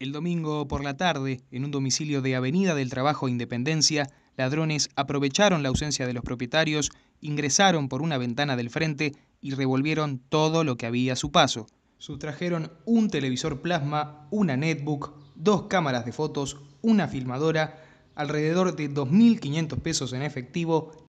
El domingo por la tarde, en un domicilio de Avenida del Trabajo e Independencia, ladrones aprovecharon la ausencia de los propietarios, ingresaron por una ventana del frente y revolvieron todo lo que había a su paso. Sustrajeron un televisor plasma, una netbook, dos cámaras de fotos, una filmadora, alrededor de 2.500 pesos en efectivo